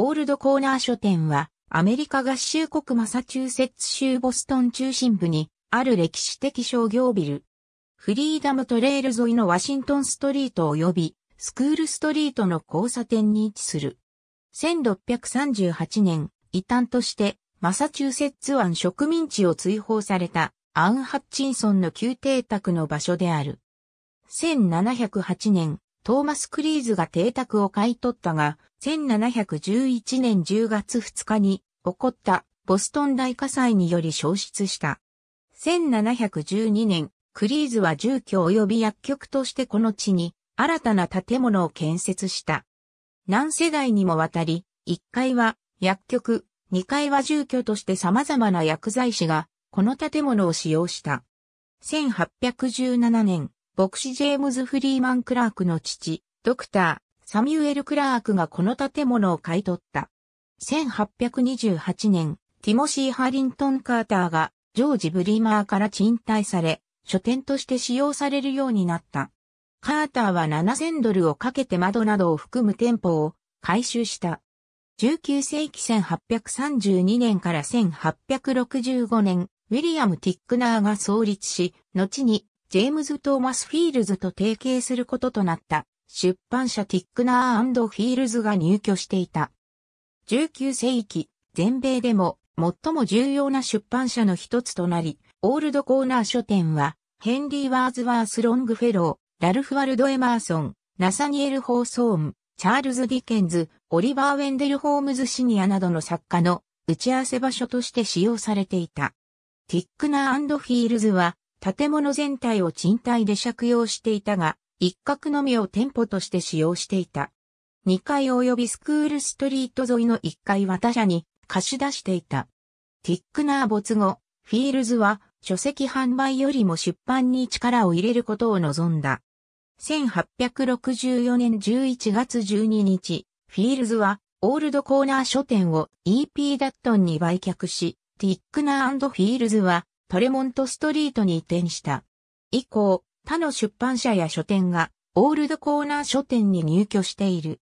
オールドコーナー書店は、アメリカ合衆国マサチューセッツ州ボストン中心部に、ある歴史的商業ビル。フリーダムトレール沿いのワシントンストリート及び、スクールストリートの交差点に位置する。1638年、異端として、マサチューセッツ湾植民地を追放された、アン・ハッチンソンの宮廷宅の場所である。1708年、トーマス・クリーズが邸宅を買い取ったが、1711年10月2日に起こったボストン大火災により消失した。1712年、クリーズは住居及び薬局としてこの地に新たな建物を建設した。何世代にもわたり、1階は薬局、2階は住居として様々な薬剤師がこの建物を使用した。1817年、牧師ジェームズ・フリーマン・クラークの父、ドクター、サミュエル・クラークがこの建物を買い取った。1828年、ティモシー・ハリントン・カーターがジョージ・ブリーマーから賃貸され、書店として使用されるようになった。カーターは7000ドルをかけて窓などを含む店舗を回収した。19世紀1832年から1865年、ウィリアム・ティックナーが創立し、後にジェームズ・トーマス・フィールズと提携することとなった出版社ティックナーフィールズが入居していた。19世紀、全米でも最も重要な出版社の一つとなり、オールドコーナー書店は、ヘンリー・ワーズワース・ロングフェロー、ラルフ・ワルド・エマーソン、ナサニエル・ホーソーン、チャールズ・ディケンズ、オリバー・ウェンデル・ホームズ・シニアなどの作家の打ち合わせ場所として使用されていた。ティックナーフィールズは建物全体を賃貸で借用していたが、一角のみを店舗として使用していた。2階及びスクールストリート沿いの1階は他社に貸し出していた。ティックナー没後、フィールズは書籍販売よりも出版に力を入れることを望んだ。1864年11月12日、フィールズはオールドコーナー書店を E.P. ダットンに売却し、ティックナーフィールズはトレモントストリートに移転した。以降、他の出版社や書店がオールドコーナー書店に入居している。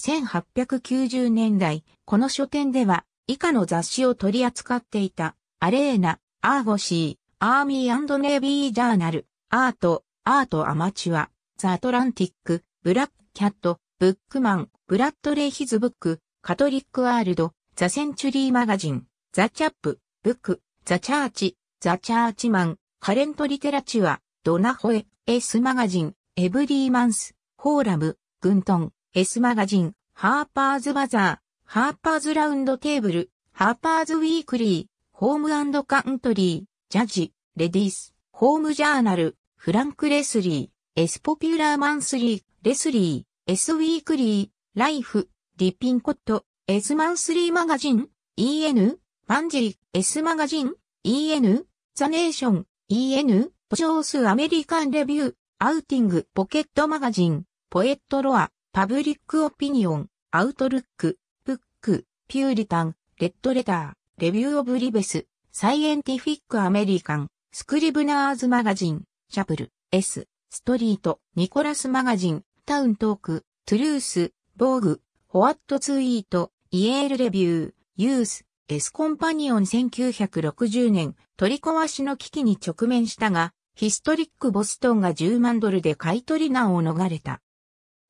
1890年代、この書店では以下の雑誌を取り扱っていた、アレーナ、アーゴシー、アーミーネイビージャーナル、アート、アートアマチュア、ザ・アトランティック、ブラックキャット、ブックマン、ブラッドレイ・ヒズブック、カトリック・ワールド、ザ・センチュリー・マガジン、ザ・チャップ、ブック、ザ・チャーチ、ザ・チャーチマン、カレント・リテラチュア、ドナホエ、エス・マガジン、エブリーマンス、フォーラム、グントン、エス・マガジン、ハーパーズ・バザー、ハーパーズ・ラウンドテーブル、ハーパーズ・ウィークリー、ホームカントリー、ジャジ、レディース、ホームジャーナル、フランク・レスリー、エス・ポピュラー・マンスリー、レスリー、エス・ウィークリー、ライフ、リピンコット、エス・マンスリー・マガジン、EN、アンジー、S マガジン、EN、ザネーション、EN、ポジョースアメリカンレビュー、アウティング、ポケットマガジン、ポエットロア、パブリックオピニオン、アウトルック、ブック、ピューリタン、レッドレター、レビューオブリベス、サイエンティフィックアメリカン、スクリブナーズマガジン、シャプル、S、ストリート、ニコラスマガジン、タウントーク、トゥルース、ボーグ、ホワットツイート、イエールレビュー、ユース、エスコンパニオン1960年、取り壊しの危機に直面したが、ヒストリックボストンが10万ドルで買取難を逃れた。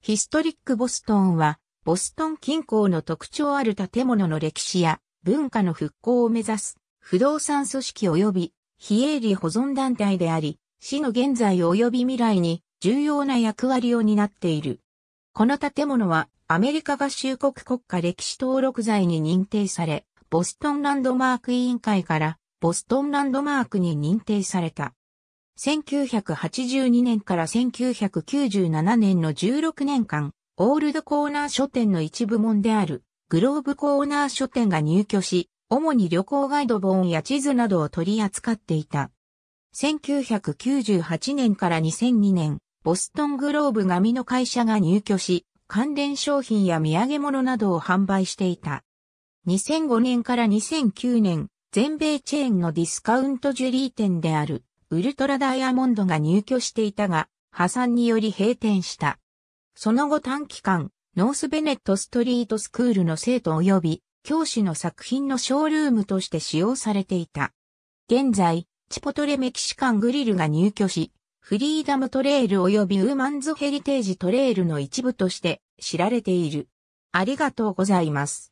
ヒストリックボストンは、ボストン近郊の特徴ある建物の歴史や文化の復興を目指す不動産組織及び非営利保存団体であり、市の現在及び未来に重要な役割を担っている。この建物はアメリカ合衆国国家歴史登録財に認定され、ボストンランドマーク委員会からボストンランドマークに認定された。1982年から1997年の16年間、オールドコーナー書店の一部門であるグローブコーナー書店が入居し、主に旅行ガイド本や地図などを取り扱っていた。1998年から2002年、ボストングローブ紙の会社が入居し、関連商品や土産物などを販売していた。2005年から2009年、全米チェーンのディスカウントジュリー店である、ウルトラダイヤモンドが入居していたが、破産により閉店した。その後短期間、ノースベネットストリートスクールの生徒及び教師の作品のショールームとして使用されていた。現在、チポトレメキシカングリルが入居し、フリーダムトレイル及びウーマンズヘリテージトレイルの一部として知られている。ありがとうございます。